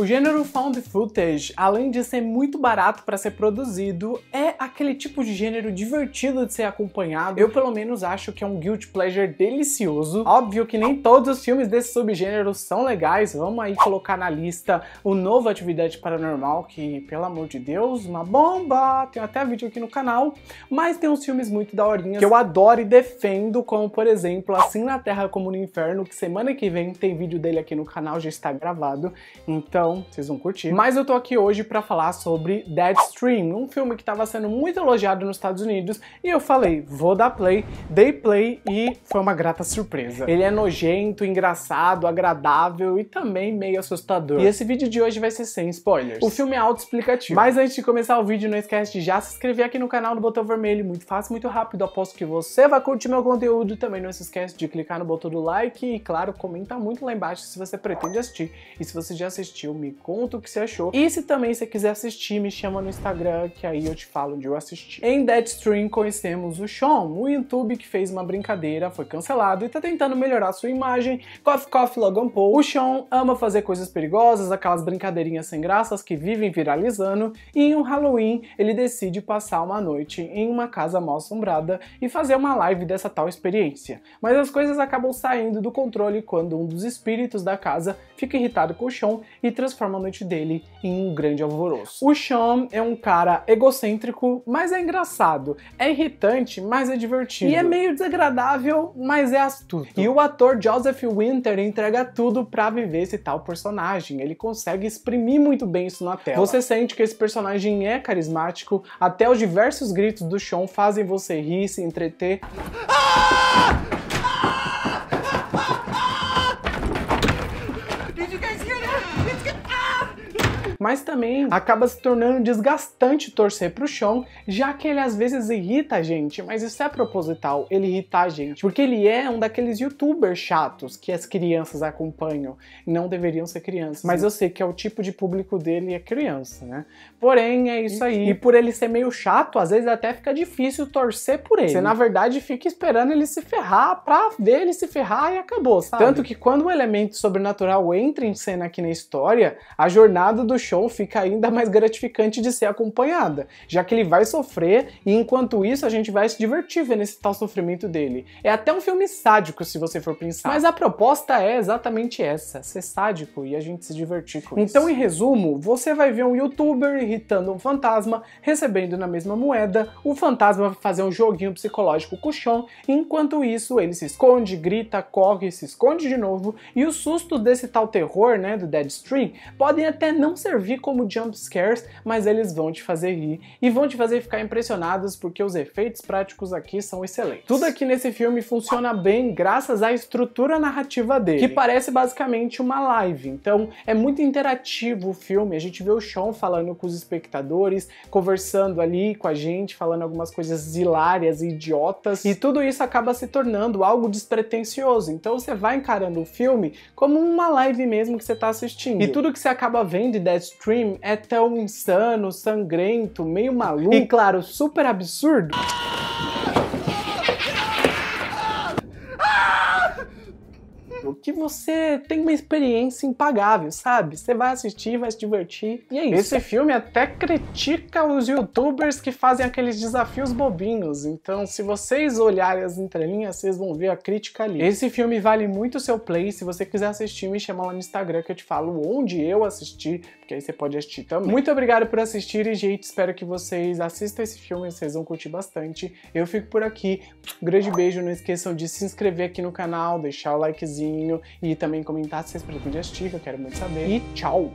O gênero found footage, além de ser muito barato para ser produzido, é aquele tipo de gênero divertido de ser acompanhado. Eu, pelo menos, acho que é um guilty pleasure delicioso. Óbvio que nem todos os filmes desse subgênero são legais. Vamos aí colocar na lista o novo Atividade Paranormal, que, pelo amor de Deus, uma bomba! Tem até vídeo aqui no canal. Mas tem uns filmes muito daorinhas que eu adoro e defendo, como, por exemplo, Assim na Terra como no Inferno, que semana que vem tem vídeo dele aqui no canal, já está gravado. Então, vocês vão curtir. Mas eu tô aqui hoje para falar sobre Deadstream, um filme que estava sendo muito elogiado nos Estados Unidos e eu falei, vou dar play, dei play e foi uma grata surpresa. Ele é nojento, engraçado, agradável e também meio assustador. E esse vídeo de hoje vai ser sem spoilers. O filme é autoexplicativo. Mas antes de começar o vídeo, não esquece de já se inscrever aqui no canal no Botão Vermelho, muito fácil, muito rápido, aposto que você vai curtir meu conteúdo. Também não se esquece de clicar no botão do like e, claro, comenta muito lá embaixo se você pretende assistir. E se você já assistiu, me conta o que você achou. E se também você quiser assistir, me chama no Instagram, que aí eu te falo onde eu assisti. Em Deadstream conhecemos o Sean, o YouTube que fez uma brincadeira, foi cancelado e tá tentando melhorar sua imagem. Coffee Coffee Logan Paul. O Sean ama fazer coisas perigosas, aquelas brincadeirinhas sem graças que vivem viralizando, e em um Halloween ele decide passar uma noite em uma casa mal assombrada e fazer uma live dessa tal experiência. Mas as coisas acabam saindo do controle quando um dos espíritos da casa fica irritado com o Sean e transforma a noite dele em um grande alvoroço. O Sean é um cara egocêntrico mas é engraçado. É irritante, mas é divertido. E é meio desagradável, mas é astuto. E o ator Joseph Winter entrega tudo para viver esse tal personagem. Ele consegue exprimir muito bem isso na tela. Você sente que esse personagem é carismático, até os diversos gritos do Sean fazem você rir, se entreter. mas também acaba se tornando desgastante torcer pro Sean, já que ele às vezes irrita a gente, mas isso é proposital, ele irrita a gente, porque ele é um daqueles youtubers chatos que as crianças acompanham, não deveriam ser crianças, mas eu sei que é o tipo de público dele é criança, né? Porém, é isso aí. E por ele ser meio chato, às vezes até fica difícil torcer por ele. Você, na verdade, fica esperando ele se ferrar pra ver ele se ferrar e acabou, sabe? Tanto que quando o elemento sobrenatural entra em cena aqui na história, a jornada do fica ainda mais gratificante de ser acompanhada, já que ele vai sofrer e enquanto isso a gente vai se divertir vendo esse tal sofrimento dele. É até um filme sádico se você for pensar. Mas a proposta é exatamente essa, ser sádico e a gente se divertir com então, isso. Então, em resumo, você vai ver um youtuber irritando um fantasma, recebendo na mesma moeda, o fantasma vai fazer um joguinho psicológico com o Sean, enquanto isso ele se esconde, grita, corre, se esconde de novo, e os sustos desse tal terror, né, do Deadstream, podem até não ser servir como jump scares, mas eles vão te fazer rir e vão te fazer ficar impressionados porque os efeitos práticos aqui são excelentes. Tudo aqui nesse filme funciona bem graças à estrutura narrativa dele, que parece basicamente uma live. Então é muito interativo o filme, a gente vê o Sean falando com os espectadores, conversando ali com a gente, falando algumas coisas hilárias e idiotas, e tudo isso acaba se tornando algo despretensioso. Então você vai encarando o filme como uma live mesmo que você está assistindo. E tudo que você acaba vendo e Death Stream é tão insano, sangrento, meio maluco e, claro, super absurdo que você tem uma experiência impagável, sabe? Você vai assistir, vai se divertir e é isso. Esse filme até critica os youtubers que fazem aqueles desafios bobinhos, então se vocês olharem as entrelinhas, vocês vão ver a crítica ali. Esse filme vale muito o seu play, se você quiser assistir, me chama lá no Instagram que eu te falo onde eu assisti, porque aí você pode assistir também. Muito obrigado por assistir e, gente, espero que vocês assistam esse filme, vocês vão curtir bastante. Eu fico por aqui, um grande beijo, não esqueçam de se inscrever aqui no canal, deixar o likezinho, e também comentar se vocês pretendem assistir, que eu quero muito saber. E tchau!